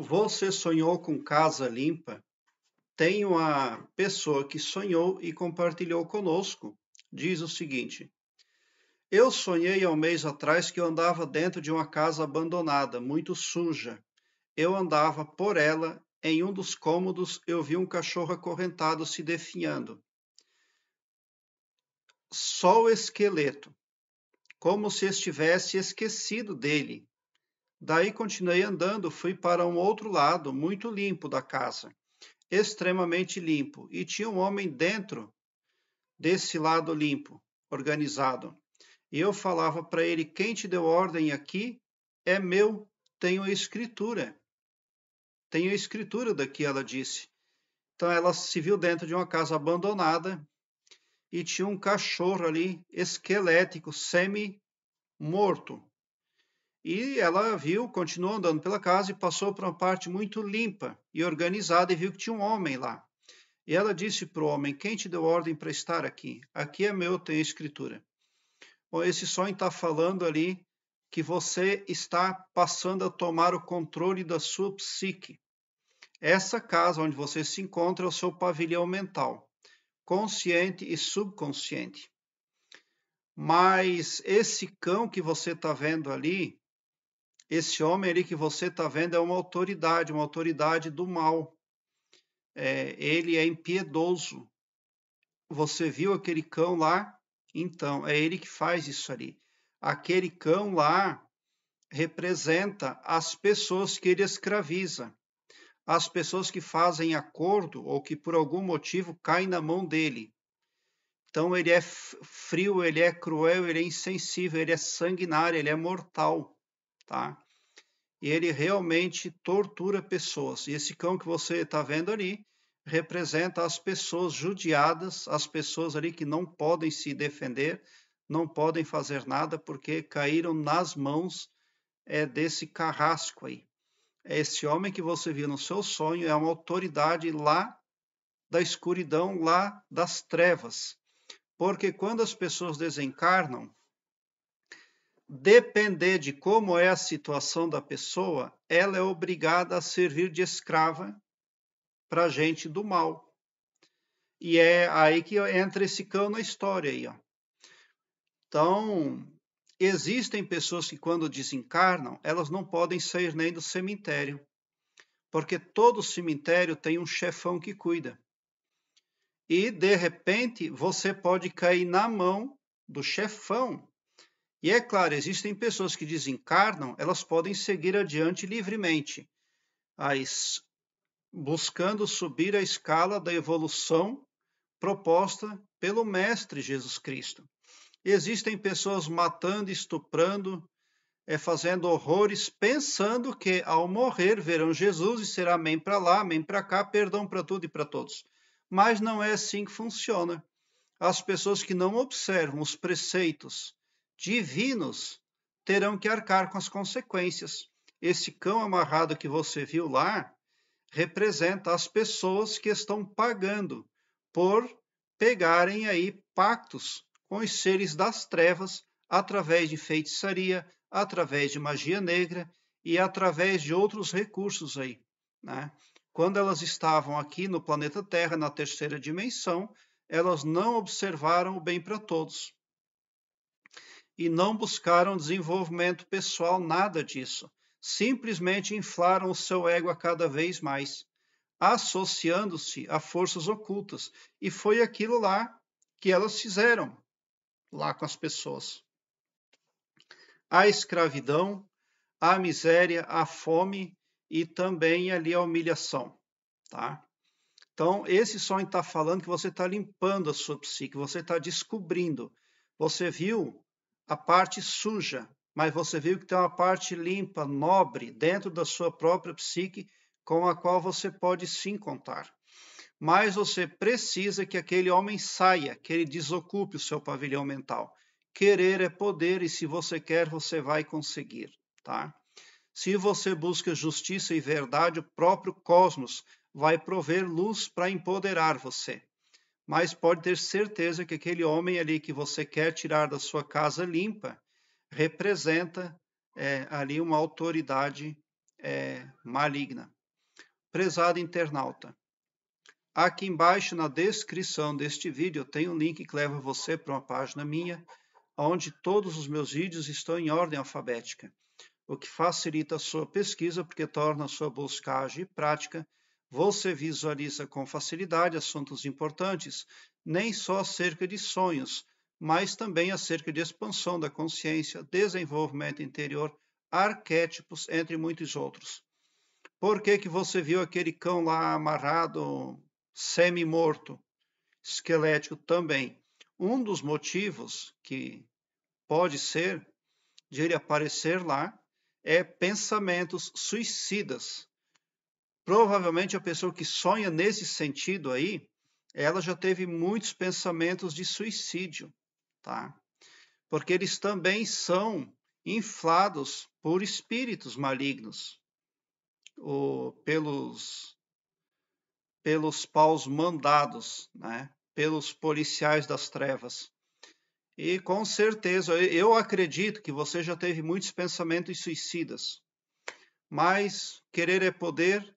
Você sonhou com casa limpa? Tem uma pessoa que sonhou e compartilhou conosco. Diz o seguinte: Eu sonhei há um mês atrás que eu andava dentro de uma casa abandonada, muito suja. Eu andava por ela, em um dos cômodos eu vi um cachorro acorrentado se definhando. Só o esqueleto, como se estivesse esquecido dele Daí continuei andando, fui para um outro lado, muito limpo da casa, extremamente limpo, e tinha um homem dentro desse lado limpo, organizado. E eu falava para ele: Quem te deu ordem aqui é meu, tenho a escritura. Tenho a escritura daqui, ela disse. Então ela se viu dentro de uma casa abandonada e tinha um cachorro ali, esquelético, semi-morto e ela viu, continuou andando pela casa e passou para uma parte muito limpa e organizada e viu que tinha um homem lá. E ela disse para o homem: Quem te deu ordem para estar aqui? Aqui é meu, tem escritura. Bom, esse sonho está falando ali que você está passando a tomar o controle da sua psique. Essa casa onde você se encontra é o seu pavilhão mental, consciente e subconsciente. Mas esse cão que você está vendo ali esse homem ali que você está vendo é uma autoridade, uma autoridade do mal. É, ele é impiedoso. Você viu aquele cão lá? Então, é ele que faz isso ali. Aquele cão lá representa as pessoas que ele escraviza, as pessoas que fazem acordo ou que por algum motivo caem na mão dele. Então, ele é frio, ele é cruel, ele é insensível, ele é sanguinário, ele é mortal tá? E ele realmente tortura pessoas. E esse cão que você está vendo ali representa as pessoas judiadas, as pessoas ali que não podem se defender, não podem fazer nada porque caíram nas mãos é, desse carrasco aí. É esse homem que você viu no seu sonho é uma autoridade lá da escuridão, lá das trevas. Porque quando as pessoas desencarnam, depender de como é a situação da pessoa, ela é obrigada a servir de escrava para gente do mal. E é aí que entra esse cão na história aí, ó. Então, existem pessoas que quando desencarnam, elas não podem sair nem do cemitério, porque todo cemitério tem um chefão que cuida. E de repente, você pode cair na mão do chefão e é claro, existem pessoas que desencarnam, elas podem seguir adiante livremente, as, buscando subir a escala da evolução proposta pelo Mestre Jesus Cristo. Existem pessoas matando, estuprando, é, fazendo horrores, pensando que ao morrer verão Jesus e será amém para lá, amém para cá, perdão para tudo e para todos. Mas não é assim que funciona. As pessoas que não observam os preceitos, divinos terão que arcar com as consequências. Esse cão amarrado que você viu lá representa as pessoas que estão pagando por pegarem aí pactos com os seres das trevas através de feitiçaria, através de magia negra e através de outros recursos aí, né? Quando elas estavam aqui no planeta Terra na terceira dimensão, elas não observaram o bem para todos e não buscaram desenvolvimento pessoal, nada disso. Simplesmente inflaram o seu ego a cada vez mais, associando-se a forças ocultas. E foi aquilo lá que elas fizeram, lá com as pessoas. A escravidão, a miséria, a fome e também ali a humilhação, tá? Então, esse sonho está falando que você está limpando a sua psique, você está descobrindo. Você viu a parte suja, mas você viu que tem uma parte limpa, nobre, dentro da sua própria psique, com a qual você pode sim contar. Mas você precisa que aquele homem saia, que ele desocupe o seu pavilhão mental. Querer é poder e se você quer, você vai conseguir, tá? Se você busca justiça e verdade, o próprio cosmos vai prover luz para empoderar você mas pode ter certeza que aquele homem ali que você quer tirar da sua casa limpa representa é, ali uma autoridade é, maligna. Prezado internauta, aqui embaixo na descrição deste vídeo tem um link que leva você para uma página minha, onde todos os meus vídeos estão em ordem alfabética, o que facilita a sua pesquisa, porque torna a sua buscagem prática você visualiza com facilidade assuntos importantes, nem só acerca de sonhos, mas também acerca de expansão da consciência, desenvolvimento interior, arquétipos, entre muitos outros. Por que, que você viu aquele cão lá amarrado, semi-morto, esquelético também? Um dos motivos que pode ser de ele aparecer lá é pensamentos suicidas Provavelmente a pessoa que sonha nesse sentido aí, ela já teve muitos pensamentos de suicídio, tá? Porque eles também são inflados por espíritos malignos, ou pelos pelos paus mandados, né? Pelos policiais das trevas. E com certeza, eu acredito que você já teve muitos pensamentos suicidas. Mas querer é poder